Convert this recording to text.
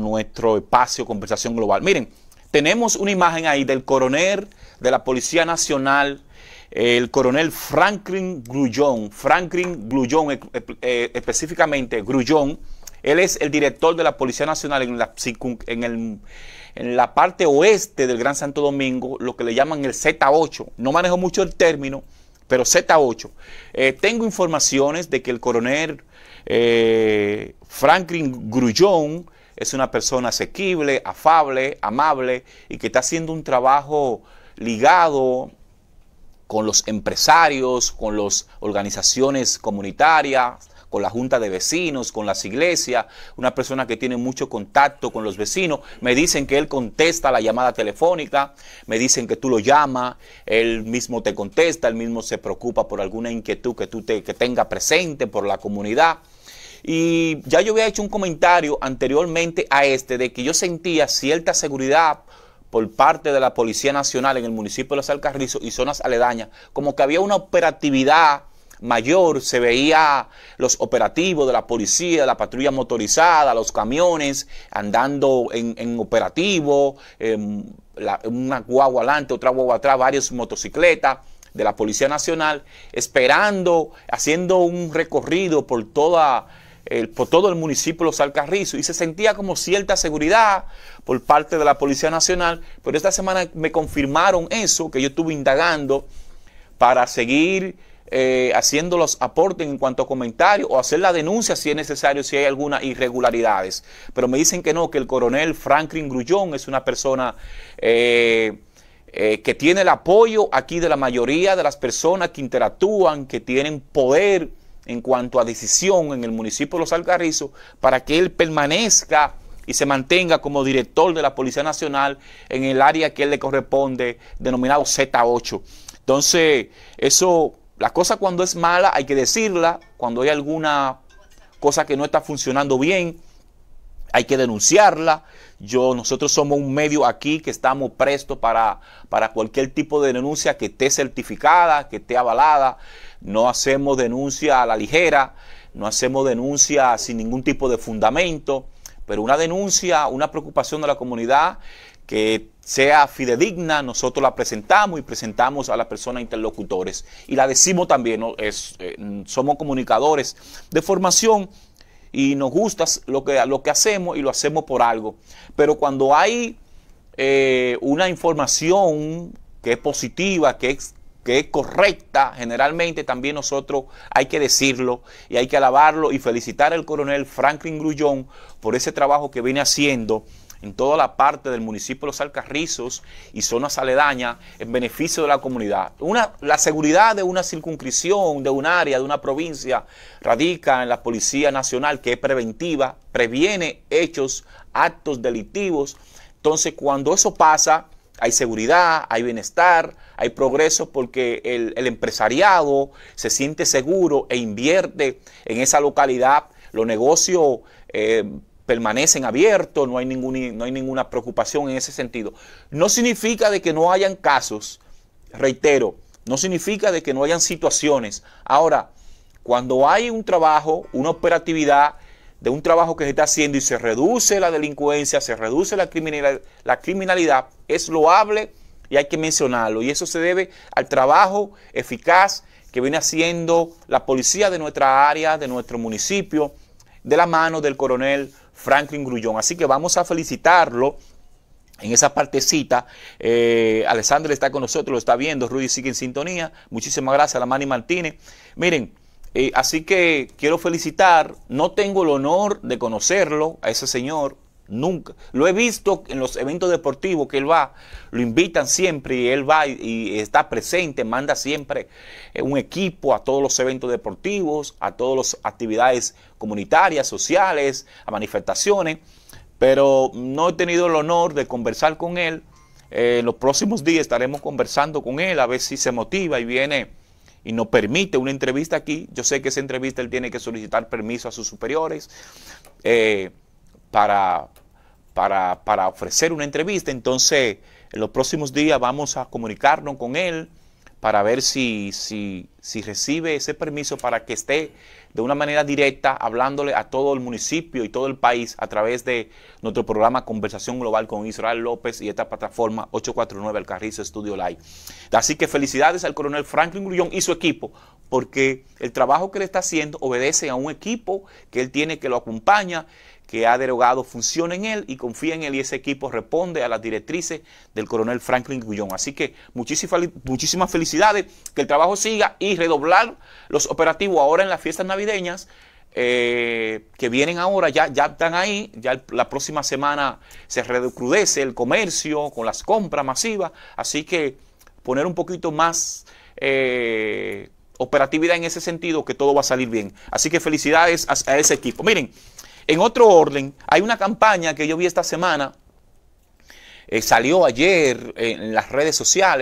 nuestro espacio Conversación Global. Miren, tenemos una imagen ahí del coronel de la Policía Nacional, el coronel Franklin Grullón. Franklin Grullón, eh, eh, específicamente Grullón, él es el director de la Policía Nacional en la, en, en la parte oeste del Gran Santo Domingo, lo que le llaman el Z8. No manejo mucho el término, pero Z8. Eh, tengo informaciones de que el coronel Franklin Grullón es una persona asequible, afable, amable y que está haciendo un trabajo ligado con los empresarios, con las organizaciones comunitarias, con la junta de vecinos, con las iglesias, una persona que tiene mucho contacto con los vecinos. Me dicen que él contesta la llamada telefónica, me dicen que tú lo llamas, él mismo te contesta, él mismo se preocupa por alguna inquietud que tú te, que tenga presente por la comunidad. Y ya yo había hecho un comentario anteriormente a este de que yo sentía cierta seguridad por parte de la Policía Nacional en el municipio de Los Alcarrizos y zonas aledañas, como que había una operatividad mayor, se veía los operativos de la policía, la patrulla motorizada, los camiones andando en, en operativo, em, una guagua adelante, otra guagua atrás, varias motocicletas de la Policía Nacional, esperando, haciendo un recorrido por toda por todo el municipio Los Alcarrizos y se sentía como cierta seguridad por parte de la Policía Nacional, pero esta semana me confirmaron eso, que yo estuve indagando para seguir eh, haciendo los aportes en cuanto a comentarios o hacer la denuncia si es necesario, si hay algunas irregularidades. Pero me dicen que no, que el coronel Franklin Grullón es una persona... Eh, eh, que tiene el apoyo aquí de la mayoría de las personas que interactúan, que tienen poder en cuanto a decisión en el municipio de Los Algarrizos para que él permanezca y se mantenga como director de la Policía Nacional en el área que él le corresponde, denominado Z8. Entonces, eso, la cosa cuando es mala hay que decirla, cuando hay alguna cosa que no está funcionando bien, hay que denunciarla. Yo, nosotros somos un medio aquí que estamos prestos para, para cualquier tipo de denuncia que esté certificada, que esté avalada. No hacemos denuncia a la ligera, no hacemos denuncia sin ningún tipo de fundamento, pero una denuncia, una preocupación de la comunidad que sea fidedigna, nosotros la presentamos y presentamos a las personas interlocutores. Y la decimos también, eh, somos comunicadores de formación y nos gusta lo que, lo que hacemos y lo hacemos por algo. Pero cuando hay eh, una información que es positiva, que es, que es correcta, generalmente también nosotros hay que decirlo y hay que alabarlo y felicitar al coronel Franklin Grullón por ese trabajo que viene haciendo en toda la parte del municipio de Los Alcarrizos y zonas aledañas en beneficio de la comunidad. Una, la seguridad de una circunscripción, de un área, de una provincia, radica en la Policía Nacional que es preventiva, previene hechos, actos delictivos. Entonces, cuando eso pasa, hay seguridad, hay bienestar, hay progreso porque el, empresariado se siente seguro e invierte en esa localidad. Los negocios eh, permanecen abiertos, no hay, ningún, no hay ninguna preocupación en ese sentido. No significa de que no hayan casos, reitero, no significa de que no hayan situaciones. Ahora, cuando hay un trabajo, una operatividad de un trabajo que se está haciendo y se reduce la delincuencia, se reduce la la criminalidad es loable y hay que mencionarlo. Y eso se debe al trabajo eficaz que viene haciendo la policía de nuestra área, de nuestro municipio, de la mano del coronel Franklin Grullón. Así que vamos a felicitarlo. En esa partecita, eh, está con nosotros, lo está viendo, Rudy sigue en sintonía. Muchísimas gracias a la Manny Martínez. Miren, eh, así que quiero felicitar, no tengo el honor de conocerlo a ese señor, Nunca. Lo he visto en los eventos deportivos que él va, lo invitan siempre y él va y, está presente, manda siempre eh, un equipo a todos los eventos deportivos, a todas las actividades comunitarias, sociales, a manifestaciones, pero no he tenido el honor de conversar con él. en eh, los próximos días estaremos conversando con él a ver si se motiva y viene y nos permite una entrevista aquí. Yo sé que esa entrevista él tiene que solicitar permiso a sus superiores. Eh, para, para, ofrecer una entrevista. Entonces, en los próximos días vamos a comunicarnos con él para ver si, si, recibe ese permiso para que esté de una manera directa hablándole a todo el municipio y todo el país a través de nuestro programa Conversación Global con Israel López y esta plataforma 849 Alcarrizo Estudio Live. Así que felicidades al coronel Franklin Grullón y su equipo, porque el trabajo que le está haciendo obedece a un equipo que él tiene que lo acompaña, que ha derogado funciona en él y confía en él y ese equipo responde a las directrices del coronel Franklin Guillón. Así que muchísimas, felicidades, que el trabajo siga y redoblar los operativos ahora en las fiestas navideñas. Eh, que vienen ahora, ya, ya están ahí, ya la próxima semana se recrudece el comercio con las compras masivas, así que poner un poquito más eh, operatividad en ese sentido, que todo va a salir bien. Así que felicidades a, a ese equipo. Miren, en otro orden, hay una campaña que yo vi esta semana, eh, salió ayer eh, en las redes sociales.